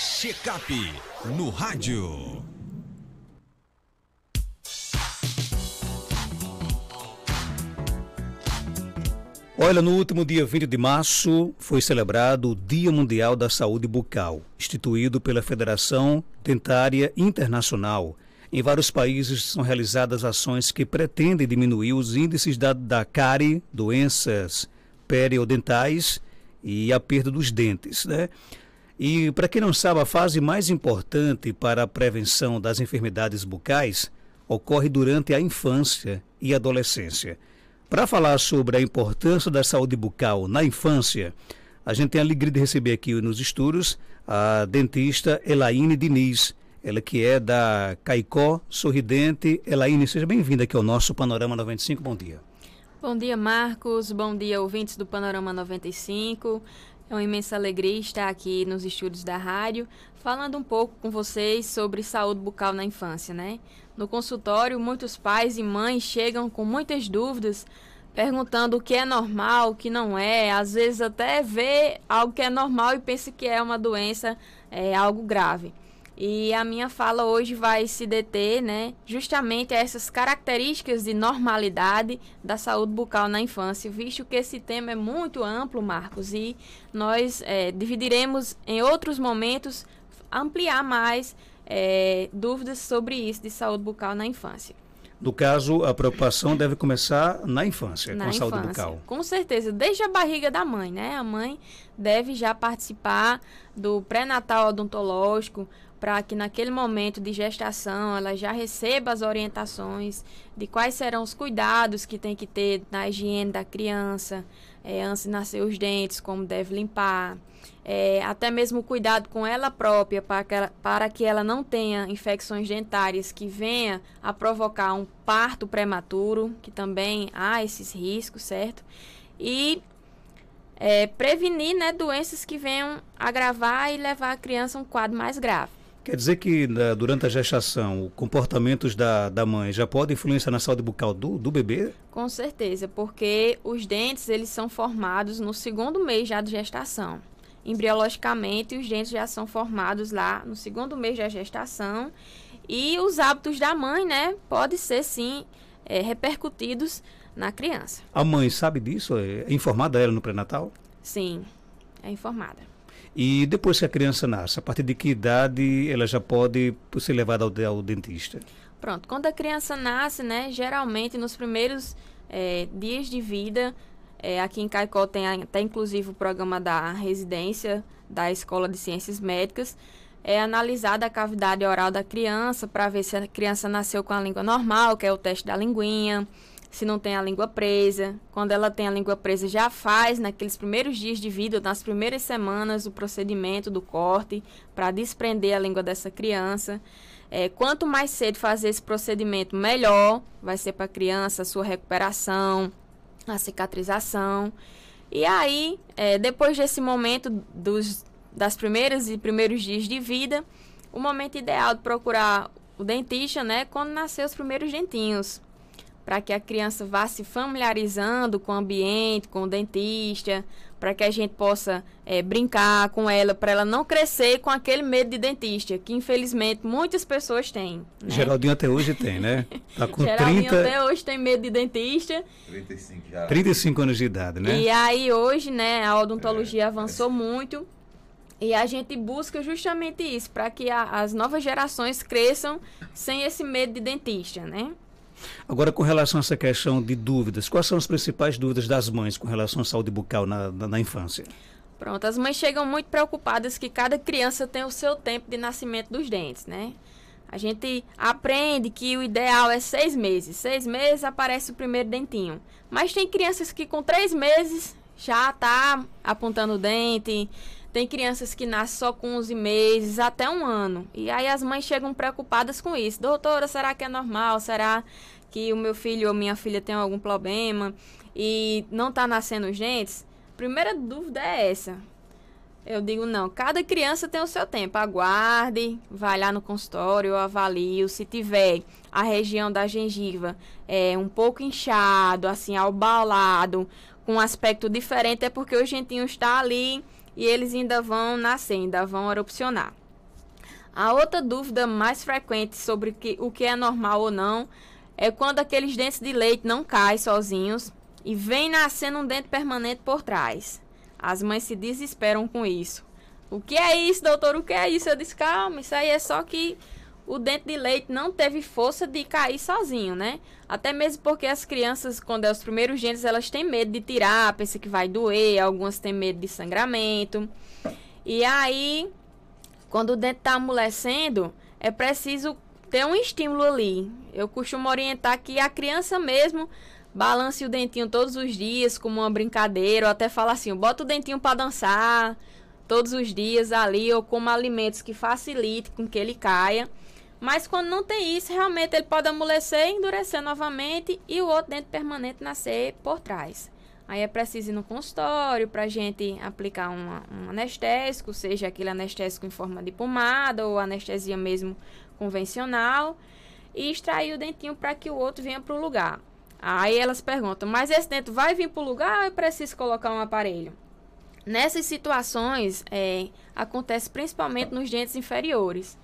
Checkup no rádio. Olha, no último dia 20 de março foi celebrado o Dia Mundial da Saúde Bucal, instituído pela Federação Dentária Internacional. Em vários países são realizadas ações que pretendem diminuir os índices da, da cárie, doenças periodentais e a perda dos dentes. Né? E para quem não sabe, a fase mais importante para a prevenção das enfermidades bucais ocorre durante a infância e adolescência. Para falar sobre a importância da saúde bucal na infância, a gente tem a alegria de receber aqui nos estúdios a dentista Elaine Diniz, ela que é da Caicó Sorridente. Elaine, seja bem-vinda aqui ao nosso Panorama 95. Bom dia. Bom dia, Marcos. Bom dia, ouvintes do Panorama 95. É uma imensa alegria estar aqui nos estúdios da rádio, falando um pouco com vocês sobre saúde bucal na infância, né? No consultório, muitos pais e mães chegam com muitas dúvidas, perguntando o que é normal, o que não é. Às vezes até vê algo que é normal e pensa que é uma doença, é algo grave. E a minha fala hoje vai se deter, né, justamente a essas características de normalidade da saúde bucal na infância, visto que esse tema é muito amplo, Marcos, e nós é, dividiremos em outros momentos ampliar mais é, dúvidas sobre isso de saúde bucal na infância. No caso, a preocupação deve começar na infância, na com a infância, saúde bucal. Com certeza, desde a barriga da mãe, né? A mãe deve já participar do pré-natal odontológico, para que naquele momento de gestação ela já receba as orientações de quais serão os cuidados que tem que ter na higiene da criança, é, antes de nascer os dentes, como deve limpar, é, até mesmo cuidado com ela própria para que ela, para que ela não tenha infecções dentárias que venha a provocar um parto prematuro, que também há esses riscos, certo? E é, prevenir né, doenças que venham agravar e levar a criança a um quadro mais grave. Quer dizer que na, durante a gestação, comportamentos da, da mãe já podem influenciar na saúde bucal do, do bebê? Com certeza, porque os dentes eles são formados no segundo mês já de gestação. Embriologicamente, os dentes já são formados lá no segundo mês da gestação. E os hábitos da mãe, né, podem ser sim é, repercutidos na criança. A mãe sabe disso? É, é informada ela no pré-natal? Sim, é informada. E depois que a criança nasce, a partir de que idade ela já pode ser levada ao, ao dentista? Pronto, quando a criança nasce, né, geralmente nos primeiros é, dias de vida, é, aqui em Caicó tem até inclusive o programa da residência da Escola de Ciências Médicas, é analisada a cavidade oral da criança para ver se a criança nasceu com a língua normal, que é o teste da linguinha, se não tem a língua presa. Quando ela tem a língua presa, já faz naqueles primeiros dias de vida, nas primeiras semanas, o procedimento do corte para desprender a língua dessa criança. É, quanto mais cedo fazer esse procedimento, melhor vai ser para a criança a sua recuperação, a cicatrização. E aí, é, depois desse momento dos, das primeiras e primeiros dias de vida, o momento ideal de procurar o dentista, né, quando nascer os primeiros dentinhos para que a criança vá se familiarizando com o ambiente, com o dentista, para que a gente possa é, brincar com ela, para ela não crescer com aquele medo de dentista, que infelizmente muitas pessoas têm. Né? Geraldinho até hoje tem, né? Tá com Geraldinho 30... até hoje tem medo de dentista. 35 já. 35 anos de idade, né? E aí hoje, né, a odontologia é, avançou é. muito. E a gente busca justamente isso, para que a, as novas gerações cresçam sem esse medo de dentista, né? Agora, com relação a essa questão de dúvidas, quais são as principais dúvidas das mães com relação à saúde bucal na, na, na infância? Pronto, as mães chegam muito preocupadas que cada criança tem o seu tempo de nascimento dos dentes, né? A gente aprende que o ideal é seis meses. Seis meses aparece o primeiro dentinho. Mas tem crianças que com três meses já tá apontando o dente, tem crianças que nascem só com 11 meses, até um ano. E aí as mães chegam preocupadas com isso. Doutora, será que é normal? Será que o meu filho ou minha filha tem algum problema e não está nascendo gente? Primeira dúvida é essa. Eu digo não, cada criança tem o seu tempo. Aguarde, vai lá no consultório, avalie Se tiver a região da gengiva é um pouco inchado, assim, albalado, com um aspecto diferente, é porque o gentinho está ali e eles ainda vão nascer, ainda vão erupcionar. A outra dúvida mais frequente sobre que, o que é normal ou não é quando aqueles dentes de leite não caem sozinhos e vem nascendo um dente permanente por trás. As mães se desesperam com isso. O que é isso, doutor? O que é isso? Eu disse, calma, isso aí é só que o dente de leite não teve força de cair sozinho, né? Até mesmo porque as crianças, quando é os primeiros genes, elas têm medo de tirar, pensa que vai doer, algumas têm medo de sangramento. E aí, quando o dente está amolecendo, é preciso ter um estímulo ali. Eu costumo orientar que a criança mesmo balance o dentinho todos os dias, como uma brincadeira, ou até fala assim, bota o dentinho para dançar todos os dias ali, ou como alimentos que facilite com que ele caia. Mas quando não tem isso, realmente ele pode amolecer, endurecer novamente e o outro dente permanente nascer por trás. Aí é preciso ir no consultório para a gente aplicar uma, um anestésico, seja aquele anestésico em forma de pomada ou anestesia mesmo convencional, e extrair o dentinho para que o outro venha para o lugar. Aí elas perguntam: mas esse dente vai vir para o lugar ou é preciso colocar um aparelho? Nessas situações, é, acontece principalmente nos dentes inferiores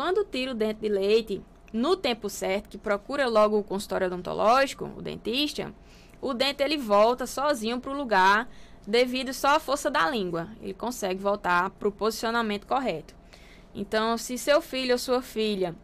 quando tira o dente de leite no tempo certo, que procura logo o consultório odontológico, o dentista, o dente ele volta sozinho para o lugar devido só à força da língua. Ele consegue voltar para o posicionamento correto. Então, se seu filho ou sua filha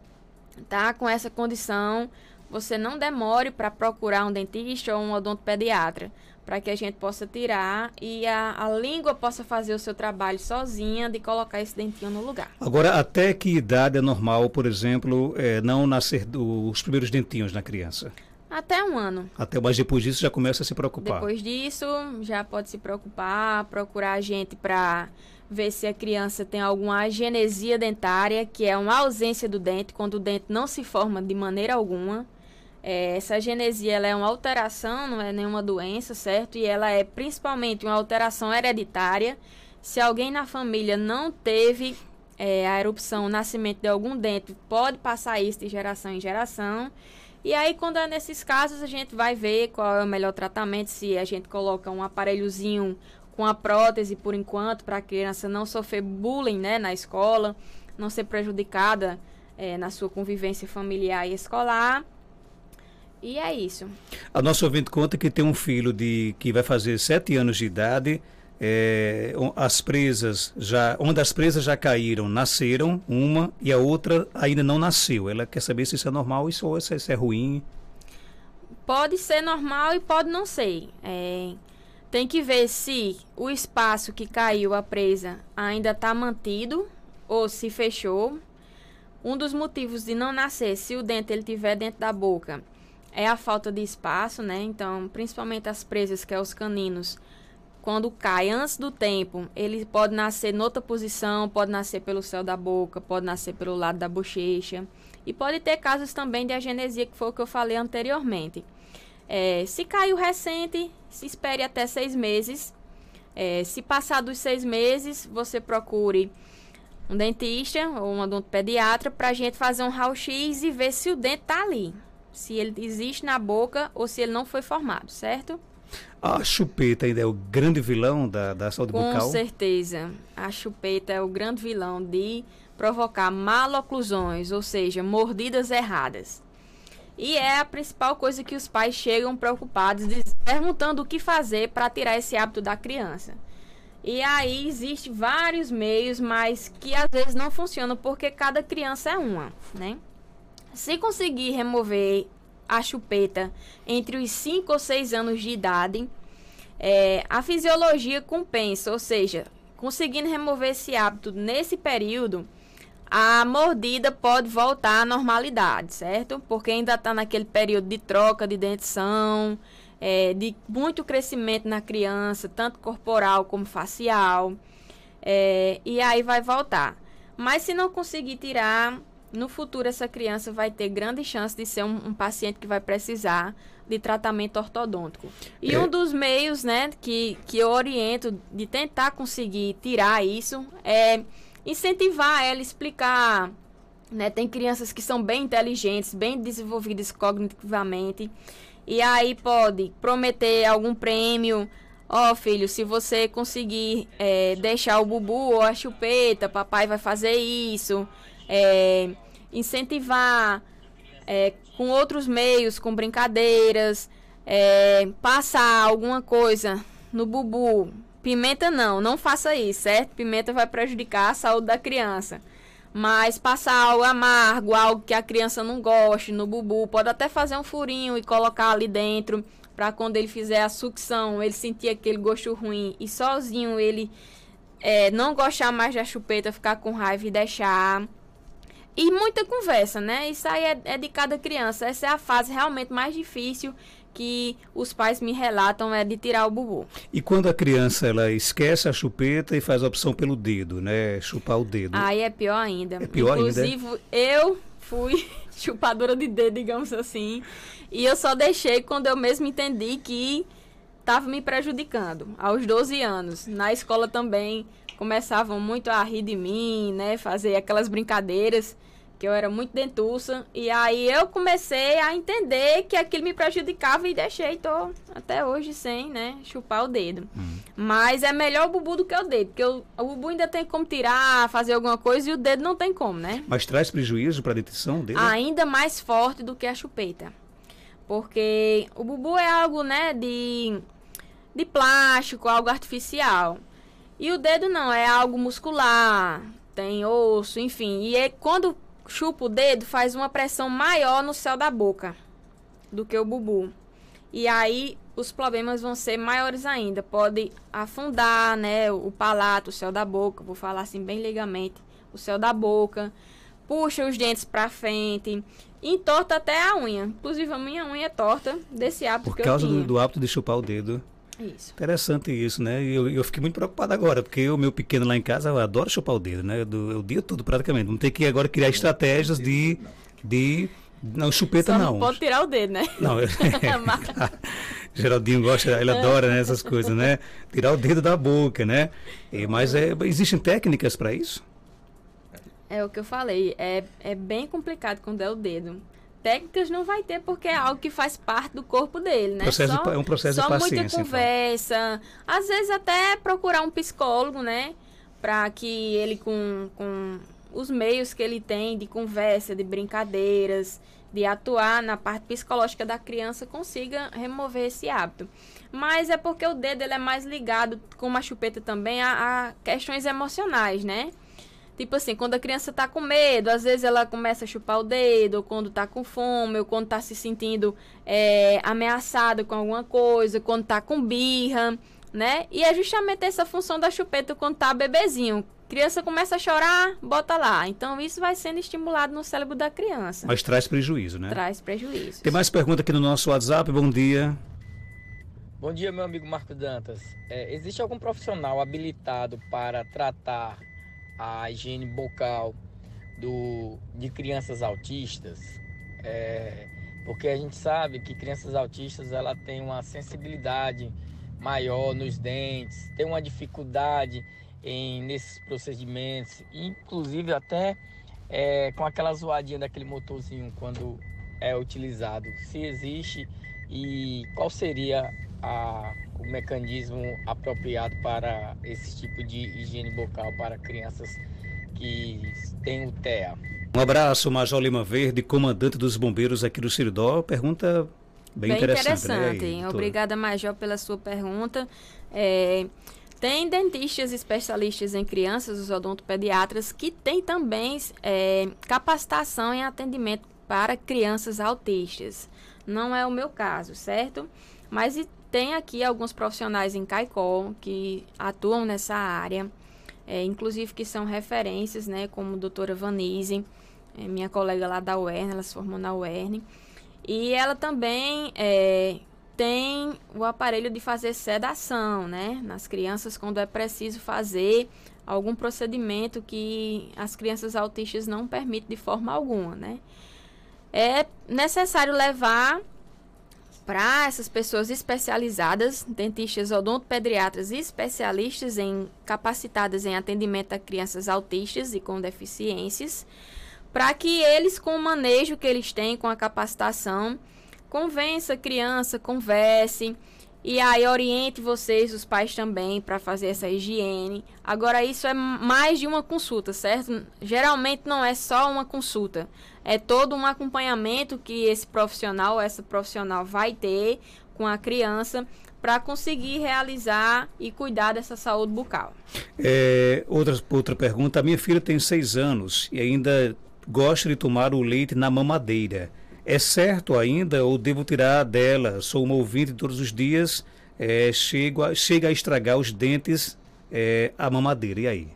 tá com essa condição, você não demore para procurar um dentista ou um odontopediatra, para que a gente possa tirar e a, a língua possa fazer o seu trabalho sozinha de colocar esse dentinho no lugar. Agora, até que idade é normal, por exemplo, é, não nascer do, os primeiros dentinhos na criança? Até um ano. Até, mas depois disso já começa a se preocupar. Depois disso já pode se preocupar, procurar a gente para ver se a criança tem alguma agenesia dentária, que é uma ausência do dente, quando o dente não se forma de maneira alguma. É, essa genesia ela é uma alteração, não é nenhuma doença, certo? E ela é principalmente uma alteração hereditária. Se alguém na família não teve é, a erupção, o nascimento de algum dente, pode passar isso de geração em geração. E aí, quando é nesses casos, a gente vai ver qual é o melhor tratamento, se a gente coloca um aparelhozinho com a prótese por enquanto, para a criança não sofrer bullying né, na escola, não ser prejudicada é, na sua convivência familiar e escolar. E é isso. A nossa ouvinte conta que tem um filho de que vai fazer sete anos de idade. É, as presas já, onde as presas já caíram, nasceram uma e a outra ainda não nasceu. Ela quer saber se isso é normal isso, ou se isso é ruim. Pode ser normal e pode não ser. É, tem que ver se o espaço que caiu a presa ainda está mantido ou se fechou. Um dos motivos de não nascer, se o dente ele tiver dentro da boca, é a falta de espaço, né? Então, principalmente as presas, que é os caninos, quando cai antes do tempo, ele pode nascer outra posição, pode nascer pelo céu da boca, pode nascer pelo lado da bochecha. E pode ter casos também de agenesia, que foi o que eu falei anteriormente. É, se caiu recente, se espere até seis meses. É, se passar dos seis meses, você procure um dentista ou um odontopediatra para a gente fazer um raio-x e ver se o dente está ali se ele existe na boca ou se ele não foi formado, certo? A chupeta ainda é o grande vilão da, da saúde Com bucal? Com certeza. A chupeta é o grande vilão de provocar maloclusões, ou seja, mordidas erradas. E é a principal coisa que os pais chegam preocupados, perguntando o que fazer para tirar esse hábito da criança. E aí existem vários meios, mas que às vezes não funcionam porque cada criança é uma, né? Se conseguir remover a chupeta entre os 5 ou 6 anos de idade, é, a fisiologia compensa, ou seja, conseguindo remover esse hábito nesse período, a mordida pode voltar à normalidade, certo? Porque ainda está naquele período de troca de dentição, é, de muito crescimento na criança, tanto corporal como facial, é, e aí vai voltar. Mas se não conseguir tirar no futuro essa criança vai ter grande chance de ser um, um paciente que vai precisar de tratamento ortodôntico. E é. um dos meios, né, que, que eu oriento de tentar conseguir tirar isso é incentivar ela, explicar. Né? Tem crianças que são bem inteligentes, bem desenvolvidas cognitivamente. E aí pode prometer algum prêmio. Ó, oh, filho, se você conseguir é, deixar o bubu ou a chupeta, papai vai fazer isso. É, incentivar é, com outros meios, com brincadeiras, é, passar alguma coisa no bubu. Pimenta não, não faça isso, certo? Pimenta vai prejudicar a saúde da criança. Mas passar algo amargo, algo que a criança não goste no bubu, pode até fazer um furinho e colocar ali dentro para quando ele fizer a sucção, ele sentir aquele gosto ruim e sozinho ele é, não gostar mais da chupeta, ficar com raiva e deixar. E muita conversa, né? Isso aí é, é de cada criança. Essa é a fase realmente mais difícil que os pais me relatam é de tirar o bubu. E quando a criança ela esquece a chupeta e faz a opção pelo dedo, né? Chupar o dedo. Aí é pior ainda. É pior é? Inclusive, ainda. eu fui chupadora de dedo, digamos assim. E eu só deixei quando eu mesmo entendi que estava me prejudicando. Aos 12 anos. Na escola também começavam muito a rir de mim, né? Fazer aquelas brincadeiras que eu era muito dentuça. E aí eu comecei a entender que aquilo me prejudicava e deixei, tô até hoje sem, né, chupar o dedo. Hum. Mas é melhor o bubu do que o dedo, porque o, o, bubu ainda tem como tirar, fazer alguma coisa e o dedo não tem como, né? Mas traz prejuízo para a dentição dele? Ainda mais forte do que a chupeta. Porque o bubu é algo, né, de, de plástico, algo artificial. E o dedo não, é algo muscular, tem osso, enfim. E é, quando chupa o dedo, faz uma pressão maior no céu da boca do que o bubu. E aí os problemas vão ser maiores ainda. Pode afundar, né, o palato, o céu da boca, vou falar assim bem ligamente. o céu da boca. Puxa os dentes para frente, entorta até a unha. Inclusive a minha unha é torta desse hábito Por causa do, do hábito de chupar o dedo. Isso. Interessante isso, né? Eu, eu fiquei muito preocupado agora, porque o meu pequeno lá em casa eu adoro chupar o dedo, né? Do, eu, o dia todo praticamente. não tem que agora criar estratégias de. de não, chupeta Só não. pode tirar o dedo, né? Não, é. Geraldinho gosta, ele é. adora né, essas coisas, né? Tirar o dedo da boca, né? E, mas é, existem técnicas para isso? É o que eu falei, é, é bem complicado quando é o dedo técnicas não vai ter, porque é algo que faz parte do corpo dele, né? Processo só, de, é um processo só de paciência. muita então. conversa. Então. Às vezes até procurar um psicólogo, né? Para que ele, com, com os meios que ele tem de conversa, de brincadeiras, de atuar na parte psicológica da criança, consiga remover esse hábito. Mas é porque o dedo ele é mais ligado, como a chupeta também, a, a questões emocionais, né? Tipo assim, quando a criança tá com medo, às vezes ela começa a chupar o dedo, ou quando tá com fome, ou quando tá se sentindo é, ameaçada com alguma coisa, quando tá com birra, né? E é justamente essa função da chupeta quando tá bebezinho. Criança começa a chorar, bota lá. Então isso vai sendo estimulado no cérebro da criança. Mas traz prejuízo, né? Traz prejuízo. Tem mais pergunta aqui no nosso WhatsApp. Bom dia. Bom dia, meu amigo Marco Dantas. É, existe algum profissional habilitado para tratar a higiene bucal do, de crianças autistas, é, porque a gente sabe que crianças autistas ela tem uma sensibilidade maior nos dentes, tem uma dificuldade em, nesses procedimentos, inclusive até é, com aquela zoadinha daquele motorzinho quando é utilizado, se existe e qual seria a o mecanismo apropriado para esse tipo de higiene bucal para crianças que têm o TEA. Um abraço, Major Lima Verde, comandante dos bombeiros aqui do Ciridó. Pergunta bem, bem interessante. Né, interessante. Aí, Obrigada, Major, pela sua pergunta. É... Tem dentistas especialistas em crianças, os odontopediatras, que têm também é, capacitação em atendimento para crianças autistas. Não é o meu caso, certo? Mas tem aqui alguns profissionais em Caicó que atuam nessa área, é, inclusive que são referências, né, como a doutora Vanise, é, minha colega lá da UERN, ela se formou na UERN. E ela também é, tem o aparelho de fazer sedação, né, nas crianças quando é preciso fazer algum procedimento que as crianças autistas não permitem de forma alguma, né. É necessário levar para essas pessoas especializadas, dentistas, odontopediatras especialistas em capacitadas em atendimento a crianças autistas e com deficiências, para que eles com o manejo que eles têm com a capacitação convença a criança, converse, e aí oriente vocês, os pais também, para fazer essa higiene. Agora isso é mais de uma consulta, certo? Geralmente não é só uma consulta. É todo um acompanhamento que esse profissional, essa profissional vai ter com a criança para conseguir realizar e cuidar dessa saúde bucal. É, outra, outra pergunta. A minha filha tem seis anos e ainda gosta de tomar o leite na mamadeira. É certo ainda ou devo tirar dela? Sou uma ouvinte todos os dias, é, chego a, chega a estragar os dentes é, a mamadeira. E aí?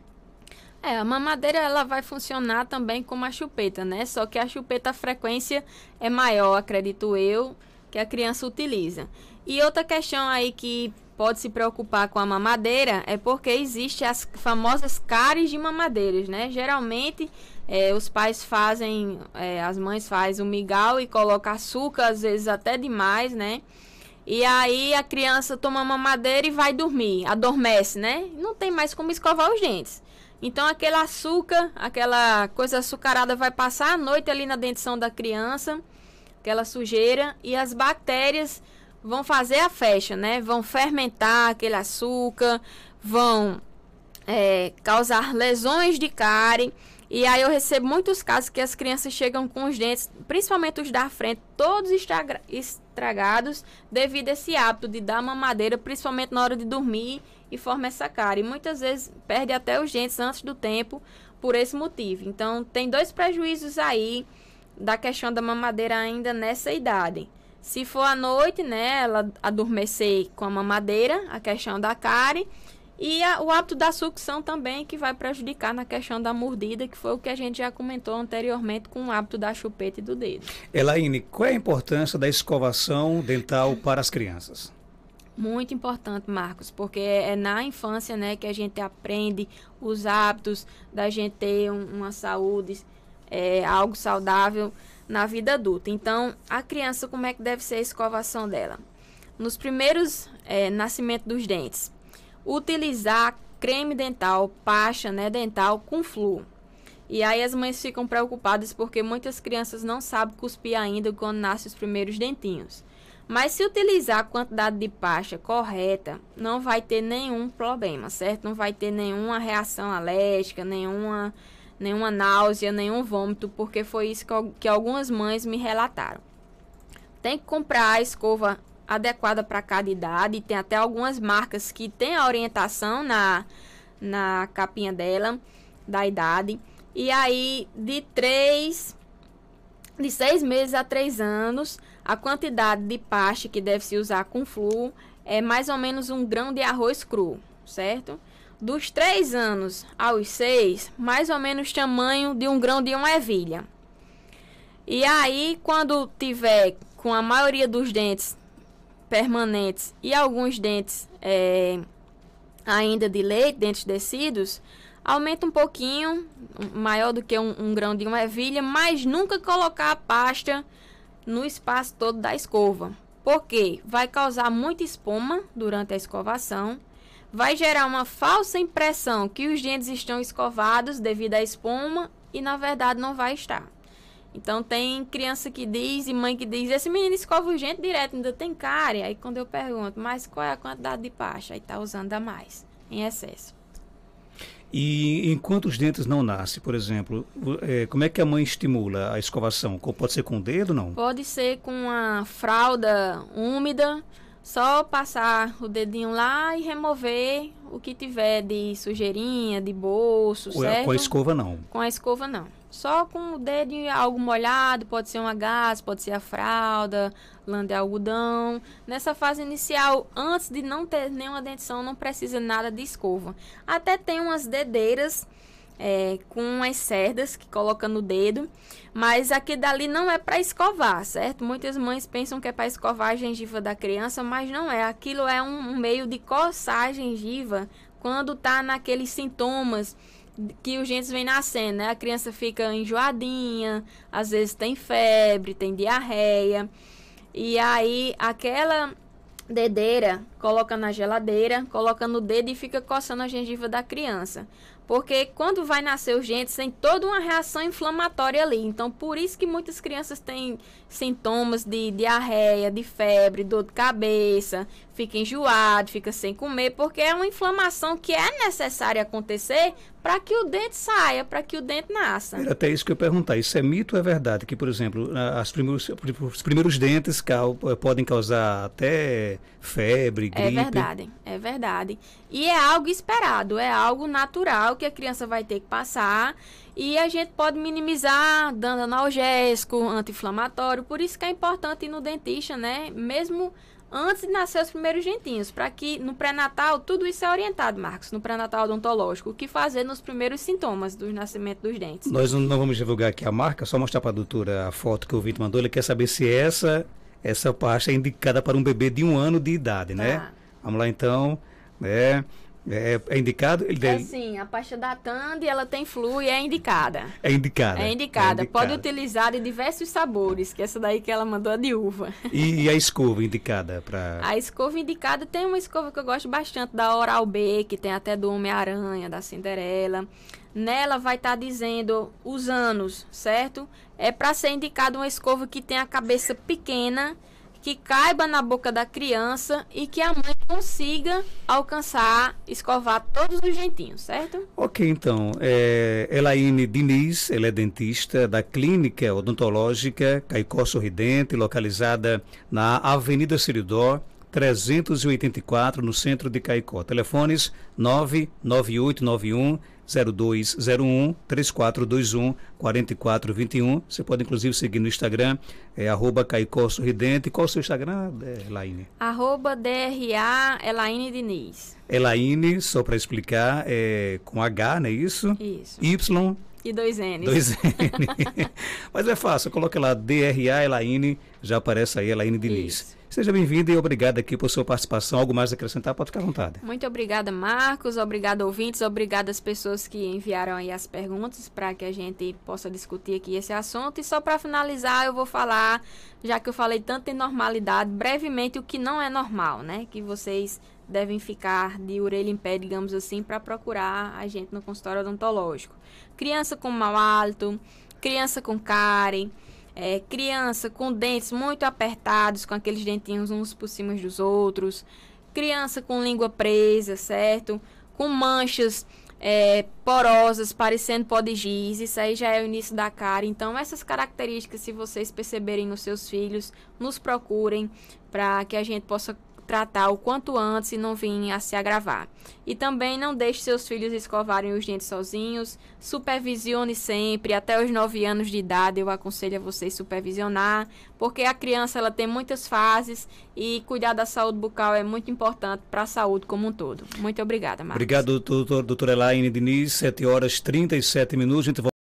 É, a mamadeira ela vai funcionar também como a chupeta, né? Só que a chupeta a frequência é maior, acredito eu, que a criança utiliza. E outra questão aí que pode se preocupar com a mamadeira é porque existe as famosas cáries de mamadeiras, né? Geralmente é, os pais fazem, é, as mães fazem o migal e colocam açúcar, às vezes até demais, né? E aí a criança toma mamadeira e vai dormir, adormece, né? Não tem mais como escovar os dentes. Então aquele açúcar, aquela coisa açucarada vai passar a noite ali na dentição da criança, aquela sujeira e as bactérias vão fazer a festa, né? Vão fermentar aquele açúcar, vão é, causar lesões de cárie e aí eu recebo muitos casos que as crianças chegam com os dentes, principalmente os da frente, todos estragados devido a esse hábito de dar mamadeira, principalmente na hora de dormir e forma essa cara. E muitas vezes perde até os dentes antes do tempo por esse motivo. Então tem dois prejuízos aí da questão da mamadeira ainda nessa idade. Se for à noite, né, ela adormecer com a mamadeira, a questão da cárie. E a, o hábito da sucção também, que vai prejudicar na questão da mordida, que foi o que a gente já comentou anteriormente com o hábito da chupeta e do dedo. Elaine, qual é a importância da escovação dental para as crianças? Muito importante, Marcos, porque é na infância né, que a gente aprende os hábitos da gente ter um, uma saúde, é, algo saudável na vida adulta. Então, a criança, como é que deve ser a escovação dela? Nos primeiros é, nascimento dos dentes, utilizar creme dental, pasta né, dental com flú, E aí as mães ficam preocupadas porque muitas crianças não sabem cuspir ainda quando nascem os primeiros dentinhos. Mas se utilizar a quantidade de pasta correta, não vai ter nenhum problema, certo? Não vai ter nenhuma reação alérgica, nenhuma, nenhuma náusea, nenhum vômito, porque foi isso que algumas mães me relataram. Tem que comprar a escova adequada para cada idade. Tem até algumas marcas que tem a orientação na, na capinha dela, da idade. E aí, de 3, de seis meses a 3 anos, a quantidade de paste que deve se usar com flu é mais ou menos um grão de arroz cru, certo? Dos 3 anos aos 6, mais ou menos tamanho de um grão de uma ervilha. E aí, quando tiver com a maioria dos dentes permanentes e alguns dentes é, ainda de leite, dentes descidos, aumenta um pouquinho, maior do que um, um, grão de uma ervilha, mas nunca colocar a pasta no espaço todo da escova. Porque vai causar muita espuma durante a escovação, vai gerar uma falsa impressão que os dentes estão escovados devido à espuma e na verdade não vai estar. Então tem criança que diz e mãe que diz, esse menino escova urgente direto, ainda tem cárie. Aí quando eu pergunto, mas qual é a quantidade de pasta? Aí tá usando a mais, em excesso. E enquanto os dentes não nascem, por exemplo, é, como é que a mãe estimula a escovação? Pode ser com o dedo, não? Pode ser com uma fralda úmida, só passar o dedinho lá e remover o que tiver de sujeirinha, de bolso, certo? É com a escova não. Com a escova não só com o dedo em algo molhado, pode ser uma gás, pode ser a fralda, lã de algodão. Nessa fase inicial, antes de não ter nenhuma dentição, não precisa nada de escova. Até tem umas dedeiras é, com as cerdas que coloca no dedo, mas aqui dali não é para escovar, certo? Muitas mães pensam que é para escovar a gengiva da criança, mas não é. Aquilo é um, um meio de coçar a gengiva quando tá naqueles sintomas que os gentes vem nascendo, né? A criança fica enjoadinha, às vezes tem febre, tem diarreia. E aí aquela dedeira coloca na geladeira, coloca no dedo e fica coçando a gengiva da criança. Porque quando vai nascer os dentes, tem toda uma reação inflamatória ali. Então, por isso que muitas crianças têm sintomas de diarreia, de febre, dor de cabeça, fica enjoado, fica sem comer, porque é uma inflamação que é necessária acontecer para que o dente saia, para que o dente nasça. Era até isso que eu perguntar. Isso é mito ou é verdade? Que, por exemplo, as primeiros, os primeiros dentes cal, eh, podem causar até febre, é gripe? É verdade, é verdade. E é algo esperado, é algo natural que a criança vai ter que passar. E a gente pode minimizar dando analgésico, anti-inflamatório. Por isso que é importante ir no dentista, né? Mesmo antes de nascer os primeiros dentinhos, para que no pré-natal tudo isso é orientado, Marcos, no pré-natal odontológico, o que fazer nos primeiros sintomas do nascimento dos dentes. Nós não vamos divulgar aqui a marca, só mostrar para a doutora a foto que o Vitor mandou, ele quer saber se essa essa pasta é indicada para um bebê de um ano de idade, né? Tá. Vamos lá então, né? É, é indicado? Ele É sim, a pasta da Tande, ela tem flu e é indicada. É indicada. É indicada. É Pode utilizar de diversos sabores, que essa daí que ela mandou a é de uva. E, e a escova indicada para A escova indicada tem uma escova que eu gosto bastante da Oral B, que tem até do Homem-Aranha, da Cinderela. Nela vai estar tá dizendo os anos, certo? É para ser indicado uma escova que tem a cabeça pequena que caiba na boca da criança e que a mãe consiga alcançar, escovar todos os jeitinhos, certo? Ok, então. É, Elaine Diniz, ela é dentista da Clínica Odontológica Caicó Sorridente, localizada na Avenida Seridó, 384, no centro de Caicó. Telefones 99891 0201 3421 4421. Você pode inclusive seguir no Instagram, é arroba Caicó Sorridente. Qual é o seu Instagram, eh, Elaine? Arroba DRA Elaine Diniz. Elaine, só para explicar, é com H, não é isso? Isso. Y. E dois N's. Dois N. Mas é fácil, coloca lá DRA Elaine, já aparece aí Elaine Diniz. Isso. Seja bem-vinda e obrigada aqui por sua participação. Algo mais a acrescentar? Pode ficar à vontade. Muito obrigada, Marcos. Obrigada, ouvintes. Obrigada às pessoas que enviaram aí as perguntas para que a gente possa discutir aqui esse assunto. E só para finalizar, eu vou falar, já que eu falei tanto em normalidade, brevemente o que não é normal, né? Que vocês devem ficar de orelha em pé, digamos assim, para procurar a gente no consultório odontológico. Criança com mau hálito, criança com cárie é, criança com dentes muito apertados, com aqueles dentinhos uns por cima dos outros. Criança com língua presa, certo? Com manchas é, porosas, parecendo pó de giz. Isso aí já é o início da cara. Então, essas características, se vocês perceberem nos seus filhos, nos procurem para que a gente possa tratar o quanto antes e não vinha a se agravar. E também não deixe seus filhos escovarem os dentes sozinhos, supervisione sempre, até os 9 anos de idade eu aconselho a vocês supervisionar, porque a criança ela tem muitas fases e cuidar da saúde bucal é muito importante para a saúde como um todo. Muito obrigada, Marcos. Obrigado, doutor, doutora Elaine Diniz, 7 horas 37 minutos, a gente